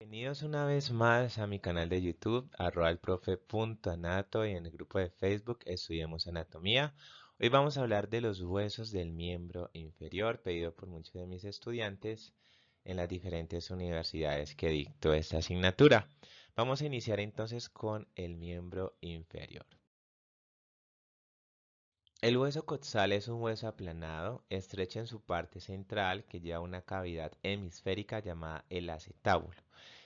Bienvenidos una vez más a mi canal de YouTube, arroba y en el grupo de Facebook Estudiamos Anatomía. Hoy vamos a hablar de los huesos del miembro inferior, pedido por muchos de mis estudiantes en las diferentes universidades que dictó esta asignatura. Vamos a iniciar entonces con el miembro inferior. El hueso coxal es un hueso aplanado, estrecho en su parte central que lleva una cavidad hemisférica llamada el acetábulo.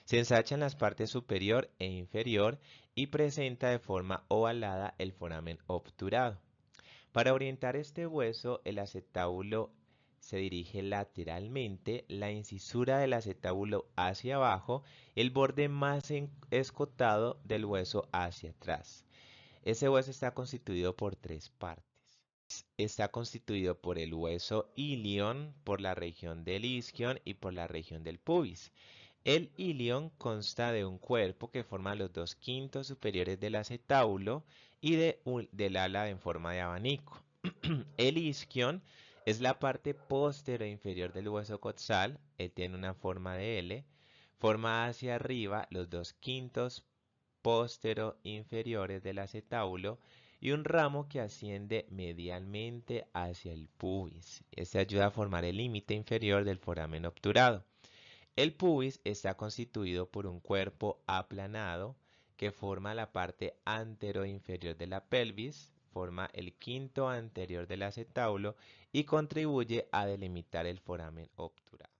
Se ensacha en las partes superior e inferior y presenta de forma ovalada el foramen obturado. Para orientar este hueso, el acetábulo se dirige lateralmente, la incisura del acetábulo hacia abajo, el borde más escotado del hueso hacia atrás. Ese hueso está constituido por tres partes. Está constituido por el hueso ilion, por la región del isquion y por la región del pubis. El ilion consta de un cuerpo que forma los dos quintos superiores del acetábulo y de del ala en forma de abanico. el isquion es la parte posterior e inferior del hueso coxal, tiene una forma de L, forma hacia arriba los dos quintos postero e inferiores del acetábulo y un ramo que asciende medialmente hacia el pubis. Este ayuda a formar el límite inferior del foramen obturado. El pubis está constituido por un cuerpo aplanado que forma la parte antero inferior de la pelvis, forma el quinto anterior del acetábulo y contribuye a delimitar el foramen obturado.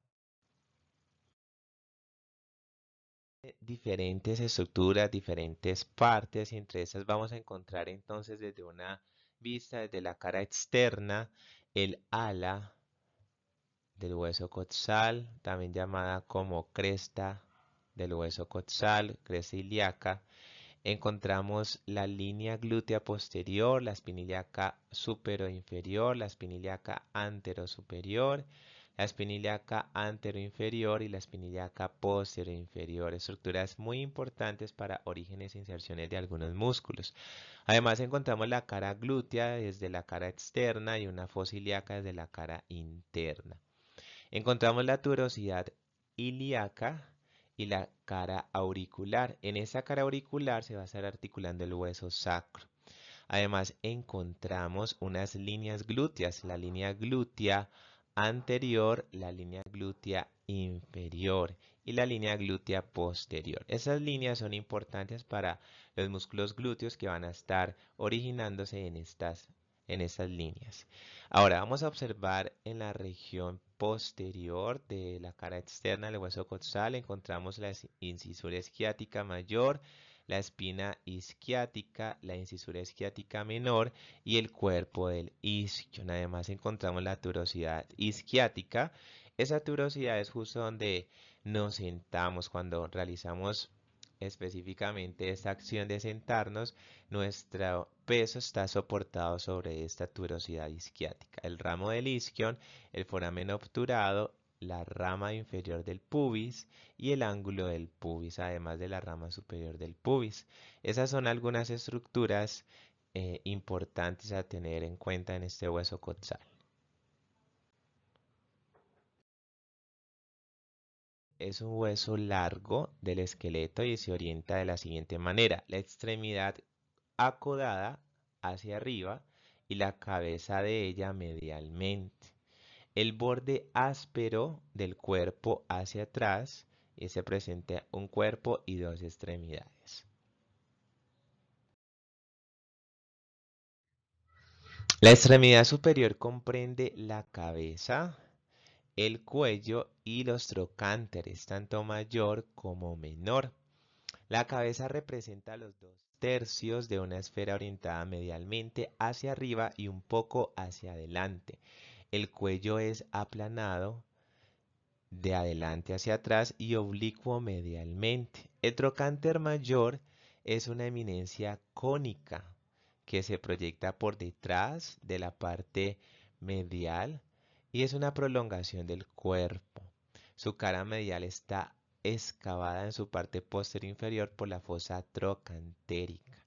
Eh, diferentes estructuras, diferentes partes y entre esas vamos a encontrar entonces desde una vista, desde la cara externa, el ala del hueso coxal, también llamada como cresta del hueso coxal, cresta ilíaca. Encontramos la línea glútea posterior, la espinillaca supero inferior, la espinillaca antero superior, la espinilla antero e inferior y la espinilla posterior e inferior, estructuras muy importantes para orígenes e inserciones de algunos músculos. Además encontramos la cara glútea desde la cara externa y una fosa ilíaca desde la cara interna. Encontramos la tuberosidad ilíaca y la cara auricular. En esa cara auricular se va a estar articulando el hueso sacro. Además encontramos unas líneas glúteas, la línea glútea anterior, la línea glútea inferior y la línea glútea posterior. Esas líneas son importantes para los músculos glúteos que van a estar originándose en estas, en líneas. Ahora vamos a observar en la región posterior de la cara externa del hueso costal, encontramos la incisura esquiática mayor, la espina isquiática, la incisura isquiática menor y el cuerpo del isquion. Además encontramos la turosidad isquiática. Esa turosidad es justo donde nos sentamos cuando realizamos específicamente esta acción de sentarnos, nuestro peso está soportado sobre esta tuberosidad isquiática. El ramo del isquion, el foramen obturado la rama inferior del pubis y el ángulo del pubis, además de la rama superior del pubis. Esas son algunas estructuras eh, importantes a tener en cuenta en este hueso coxal. Es un hueso largo del esqueleto y se orienta de la siguiente manera. La extremidad acodada hacia arriba y la cabeza de ella medialmente. El borde áspero del cuerpo hacia atrás y se presenta un cuerpo y dos extremidades. La extremidad superior comprende la cabeza, el cuello y los trocánteres, tanto mayor como menor. La cabeza representa los dos tercios de una esfera orientada medialmente hacia arriba y un poco hacia adelante. El cuello es aplanado de adelante hacia atrás y oblicuo medialmente. El trocánter mayor es una eminencia cónica que se proyecta por detrás de la parte medial y es una prolongación del cuerpo. Su cara medial está excavada en su parte posterior inferior por la fosa trocantérica.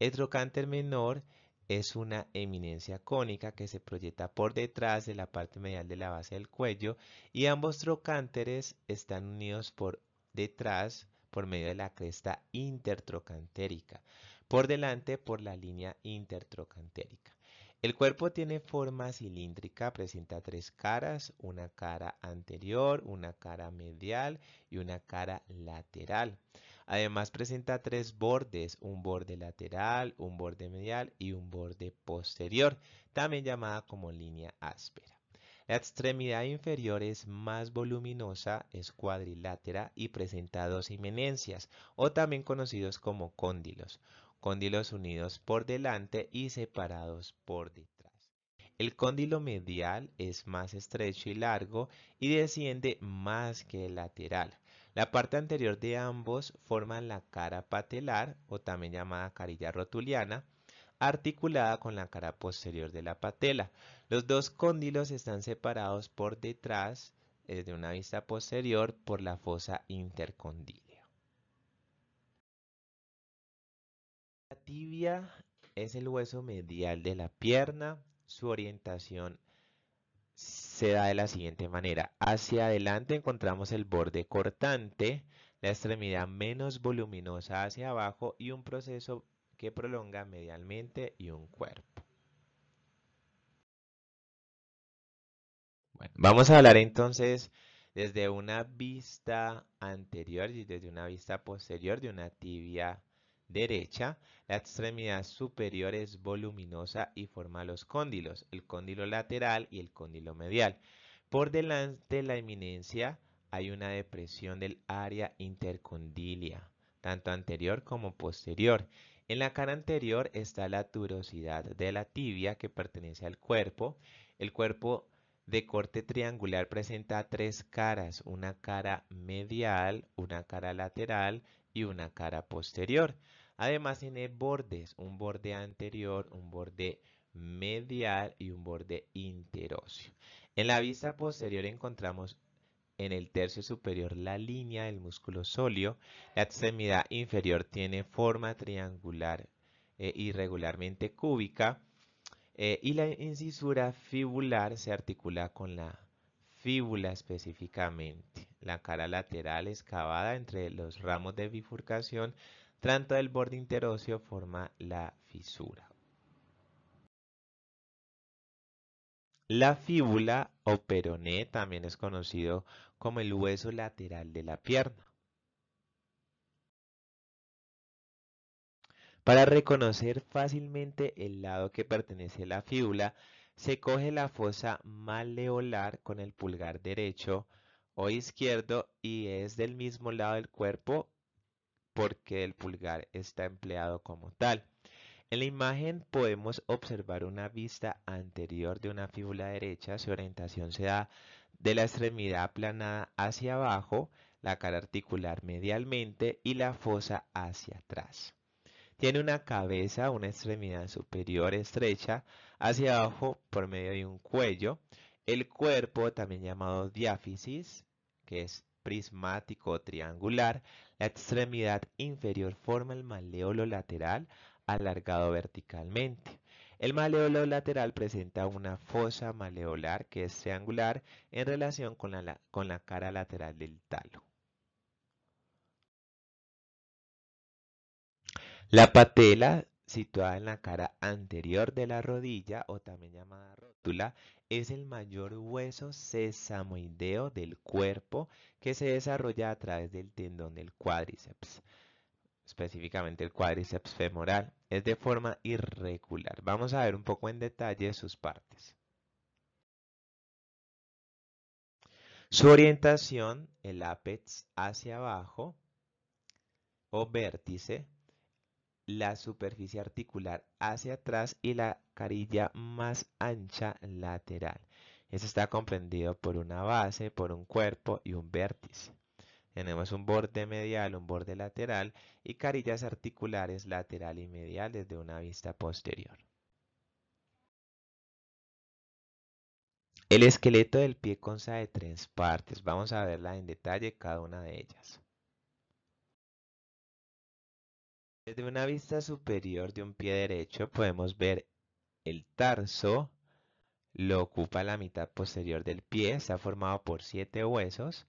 El trocánter menor es una eminencia cónica que se proyecta por detrás de la parte medial de la base del cuello y ambos trocánteres están unidos por detrás por medio de la cresta intertrocantérica, por delante por la línea intertrocantérica. El cuerpo tiene forma cilíndrica, presenta tres caras, una cara anterior, una cara medial y una cara lateral. Además presenta tres bordes, un borde lateral, un borde medial y un borde posterior, también llamada como línea áspera. La extremidad inferior es más voluminosa, es cuadrilátera y presenta dos inmenencias, o también conocidos como cóndilos, cóndilos unidos por delante y separados por detrás. El cóndilo medial es más estrecho y largo y desciende más que el lateral. La parte anterior de ambos forman la cara patelar o también llamada carilla rotuliana articulada con la cara posterior de la patela. Los dos cóndilos están separados por detrás desde eh, una vista posterior por la fosa intercondílea. La tibia es el hueso medial de la pierna. Su orientación se da de la siguiente manera. Hacia adelante encontramos el borde cortante, la extremidad menos voluminosa hacia abajo y un proceso que prolonga medialmente y un cuerpo. vamos a hablar entonces desde una vista anterior y desde una vista posterior de una tibia derecha, la extremidad superior es voluminosa y forma los cóndilos, el cóndilo lateral y el cóndilo medial. Por delante de la eminencia hay una depresión del área intercondilia, tanto anterior como posterior. En la cara anterior está la tuberosidad de la tibia que pertenece al cuerpo. El cuerpo de corte triangular presenta tres caras, una cara medial, una cara lateral y una cara posterior. Además tiene bordes, un borde anterior, un borde medial y un borde interóseo. En la vista posterior encontramos en el tercio superior la línea del músculo sóleo. La extremidad inferior tiene forma triangular e eh, irregularmente cúbica eh, y la incisura fibular se articula con la fíbula específicamente. La cara lateral excavada entre los ramos de bifurcación Tranto del borde interóseo forma la fisura. La fíbula o peroné también es conocido como el hueso lateral de la pierna. Para reconocer fácilmente el lado que pertenece a la fíbula, se coge la fosa maleolar con el pulgar derecho o izquierdo y es del mismo lado del cuerpo porque el pulgar está empleado como tal. En la imagen podemos observar una vista anterior de una fíbula derecha, su orientación se da de la extremidad aplanada hacia abajo, la cara articular medialmente y la fosa hacia atrás. Tiene una cabeza, una extremidad superior estrecha hacia abajo por medio de un cuello. El cuerpo, también llamado diáfisis, que es prismático o triangular. La extremidad inferior forma el maleolo lateral alargado verticalmente. El maleolo lateral presenta una fosa maleolar que es triangular en relación con la, con la cara lateral del talo. La patela situada en la cara anterior de la rodilla o también llamada rótula, es el mayor hueso sesamoideo del cuerpo que se desarrolla a través del tendón del cuádriceps, específicamente el cuádriceps femoral. Es de forma irregular. Vamos a ver un poco en detalle sus partes. Su orientación, el ápex hacia abajo o vértice, la superficie articular hacia atrás y la carilla más ancha lateral. Eso está comprendido por una base, por un cuerpo y un vértice. Tenemos un borde medial, un borde lateral y carillas articulares lateral y medial desde una vista posterior. El esqueleto del pie consta de tres partes. Vamos a verla en detalle cada una de ellas. Desde una vista superior de un pie derecho podemos ver el tarso, lo ocupa la mitad posterior del pie, está formado por siete huesos.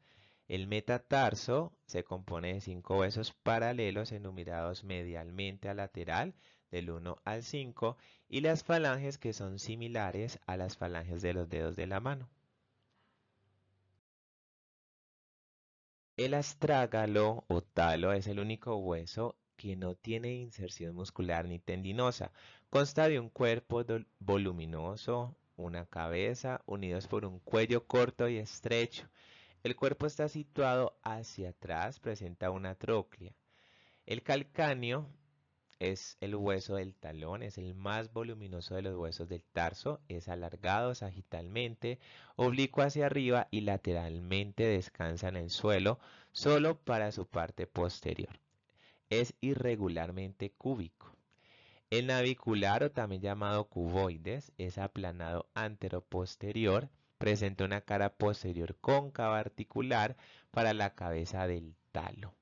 El metatarso se compone de cinco huesos paralelos enumerados medialmente a lateral, del 1 al 5, y las falanges que son similares a las falanges de los dedos de la mano. El astrágalo o talo es el único hueso que no tiene inserción muscular ni tendinosa. Consta de un cuerpo voluminoso, una cabeza, unidos por un cuello corto y estrecho. El cuerpo está situado hacia atrás, presenta una troclea. El calcáneo es el hueso del talón, es el más voluminoso de los huesos del tarso, es alargado sagitalmente, oblicuo hacia arriba y lateralmente descansa en el suelo, solo para su parte posterior es irregularmente cúbico. El navicular o también llamado cuboides es aplanado anteroposterior, presenta una cara posterior cóncava articular para la cabeza del talo.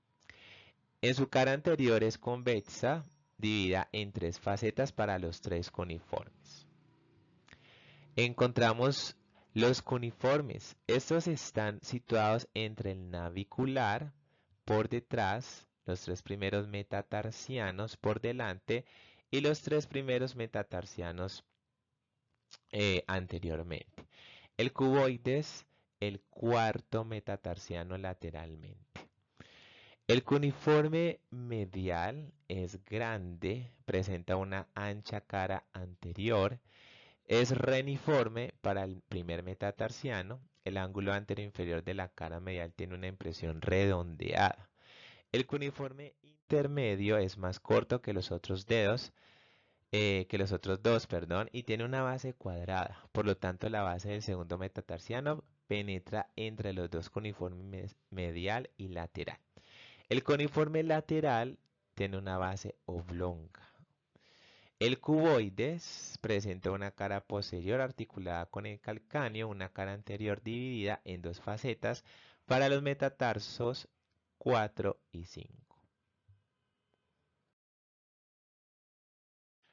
En su cara anterior es convexa, dividida en tres facetas para los tres coniformes. Encontramos los coniformes. Estos están situados entre el navicular, por detrás, los tres primeros metatarsianos por delante y los tres primeros metatarsianos eh, anteriormente. El cuboides, el cuarto metatarsiano lateralmente. El cuniforme medial es grande, presenta una ancha cara anterior, es reniforme para el primer metatarsiano, el ángulo anterior inferior de la cara medial tiene una impresión redondeada. El cuneiforme intermedio es más corto que los otros dedos, eh, que los otros dos, perdón, y tiene una base cuadrada. Por lo tanto, la base del segundo metatarsiano penetra entre los dos cuneiformes medial y lateral. El cuneiforme lateral tiene una base oblonga. El cuboides presenta una cara posterior articulada con el calcáneo, una cara anterior dividida en dos facetas. Para los metatarsos 4 y 5.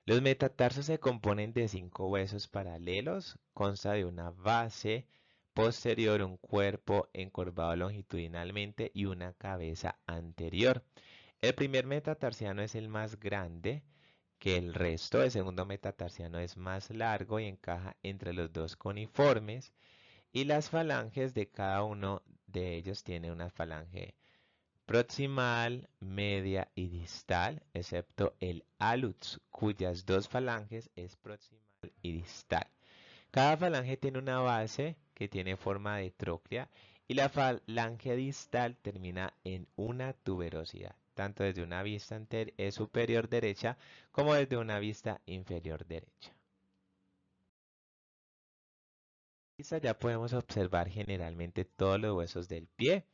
Los metatarsos se componen de 5 huesos paralelos, consta de una base posterior, un cuerpo encorvado longitudinalmente y una cabeza anterior. El primer metatarsiano es el más grande que el resto, el segundo metatarsiano es más largo y encaja entre los dos coniformes y las falanges de cada uno de ellos tiene una falange proximal, media y distal, excepto el alux, cuyas dos falanges es proximal y distal. Cada falange tiene una base que tiene forma de troclea y la falange distal termina en una tuberosidad, tanto desde una vista eh, superior derecha como desde una vista inferior derecha. Ya podemos observar generalmente todos los huesos del pie.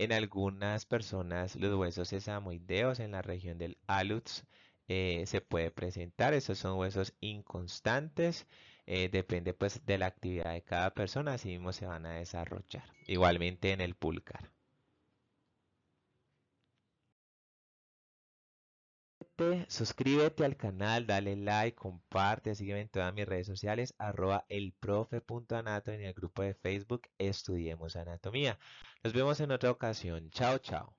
En algunas personas los huesos sesamoideos en la región del Aluts eh, se puede presentar. Esos son huesos inconstantes. Eh, depende pues de la actividad de cada persona. Así mismo se van a desarrollar. Igualmente en el pulgar. suscríbete al canal, dale like, comparte, sígueme en todas mis redes sociales, arroba elprofe.anato en el grupo de Facebook Estudiemos Anatomía. Nos vemos en otra ocasión. Chao, chao.